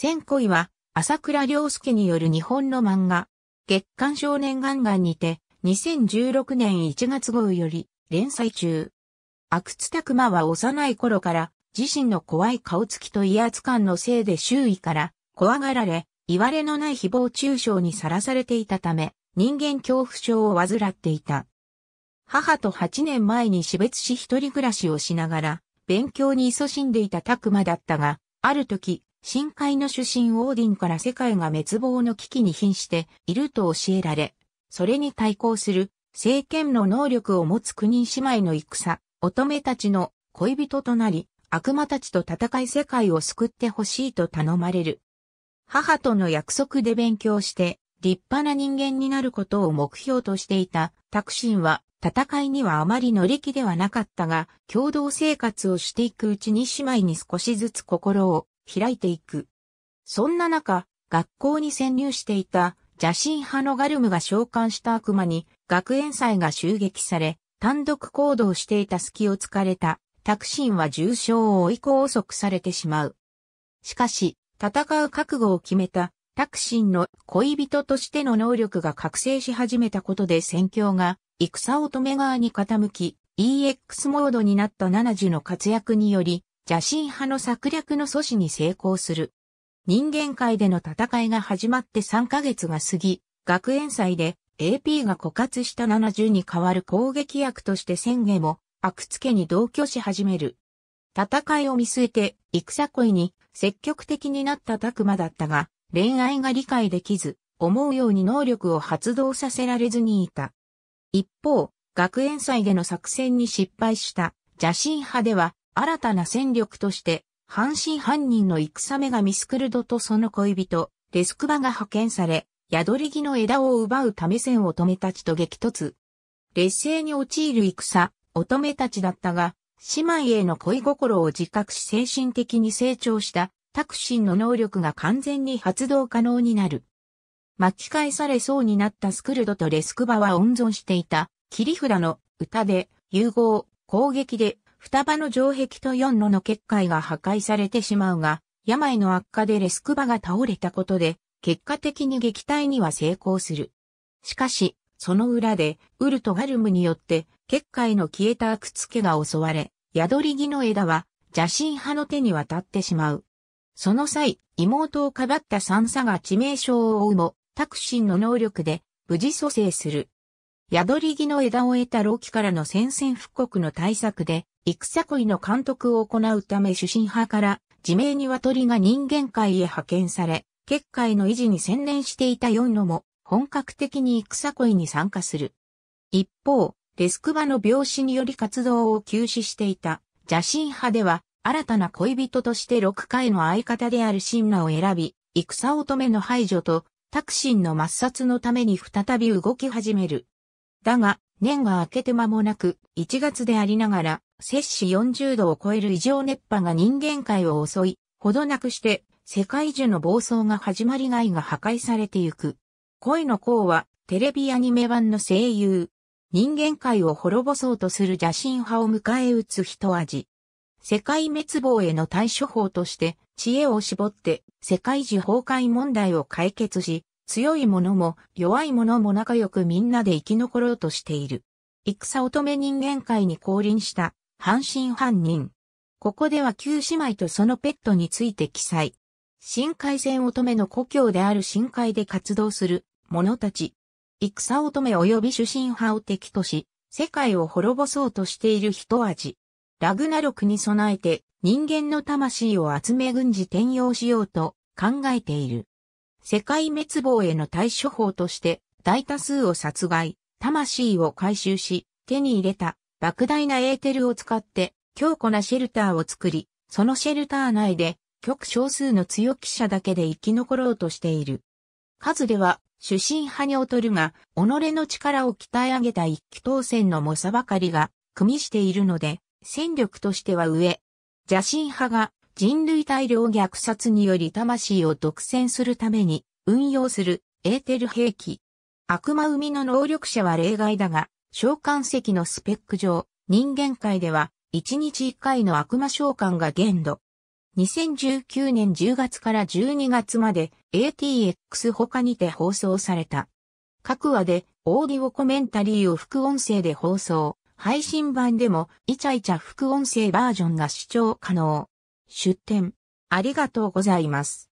千恋は、朝倉良介による日本の漫画、月刊少年ガンガンにて、2016年1月号より連載中。阿久津拓馬は幼い頃から自身の怖い顔つきと威圧感のせいで周囲から怖がられ、言われのない誹謗中傷にさらされていたため、人間恐怖症を患っていた。母と8年前に死別し一人暮らしをしながら、勉強に勤しんでいた拓馬だったが、ある時、深海の主神オーディンから世界が滅亡の危機に瀕していると教えられ、それに対抗する政権の能力を持つ国姉妹の戦、乙女たちの恋人となり、悪魔たちと戦い世界を救ってほしいと頼まれる。母との約束で勉強して、立派な人間になることを目標としていた、タクシンは、戦いにはあまり乗り気ではなかったが、共同生活をしていくうちに姉妹に少しずつ心を開いていく。そんな中、学校に潜入していた邪神派のガルムが召喚した悪魔に学園祭が襲撃され、単独行動していた隙を突かれた、タクシンは重傷を追い拘束されてしまう。しかし、戦う覚悟を決めた、タクシンの恋人としての能力が覚醒し始めたことで戦況が、戦乙女側に傾き、EX モードになった7時の活躍により、邪神派の策略の阻止に成功する。人間界での戦いが始まって3ヶ月が過ぎ、学園祭で AP が枯渇した70に代わる攻撃役として宣言も、悪付けに同居し始める。戦いを見据えて、戦恋に積極的になった拓馬だったが、恋愛が理解できず、思うように能力を発動させられずにいた。一方、学園祭での作戦に失敗した邪神派では、新たな戦力として、半信半人の戦女神スクルドとその恋人、レスクバが派遣され、宿り木の枝を奪うため線を止めたちと激突。劣勢に陥る戦、乙女たちだったが、姉妹への恋心を自覚し精神的に成長したタクシンの能力が完全に発動可能になる。巻き返されそうになったスクルドとレスクバは温存していた切り札の歌で融合、攻撃で双葉の城壁と四路の結界が破壊されてしまうが、病の悪化でレスクバが倒れたことで、結果的に撃退には成功する。しかし、その裏で、ウルとガルムによって、結界の消えたアクツケが襲われ、宿り木の枝は、邪神派の手に渡ってしまう。その際、妹をかばった三佐が致命傷を負うも、タクシンの能力で、無事蘇生する。宿り木の枝を得た老期からの宣戦布復刻の対策で、戦恋の監督を行うため主審派から自明に鶏が人間界へ派遣され、結界の維持に専念していた四野も本格的に戦恋に参加する。一方、デスクバの病死により活動を休止していた邪神派では新たな恋人として六回の相方である神羅を選び、戦乙女の排除と、タクシンの抹殺のために再び動き始める。だが、年が明けて間もなく、1月でありながら、摂氏40度を超える異常熱波が人間界を襲い、ほどなくして、世界中の暴走が始まり害が破壊されてゆく。恋の功は、テレビアニメ版の声優。人間界を滅ぼそうとする邪神派を迎え撃つ一味。世界滅亡への対処法として、知恵を絞って、世界中崩壊問題を解決し、強い者も弱い者も仲良くみんなで生き残ろうとしている。戦乙女人間界に降臨した半身半人。ここでは旧姉妹とそのペットについて記載。深海戦乙女の故郷である深海で活動する者たち。戦乙女及び主神派を敵とし、世界を滅ぼそうとしている一味。ラグナロクに備えて人間の魂を集め軍事転用しようと考えている。世界滅亡への対処法として大多数を殺害、魂を回収し、手に入れた莫大なエーテルを使って強固なシェルターを作り、そのシェルター内で極少数の強気者だけで生き残ろうとしている。数では主審派に劣るが、己の力を鍛え上げた一気当選の猛者ばかりが、組みしているので、戦力としては上。邪神派が人類大量虐殺により魂を独占するために運用するエーテル兵器。悪魔生みの能力者は例外だが、召喚石のスペック上、人間界では1日1回の悪魔召喚が限度。2019年10月から12月まで ATX 他にて放送された。各話でオーディオコメンタリーを副音声で放送、配信版でもイチャイチャ副音声バージョンが視聴可能。出展。ありがとうございます。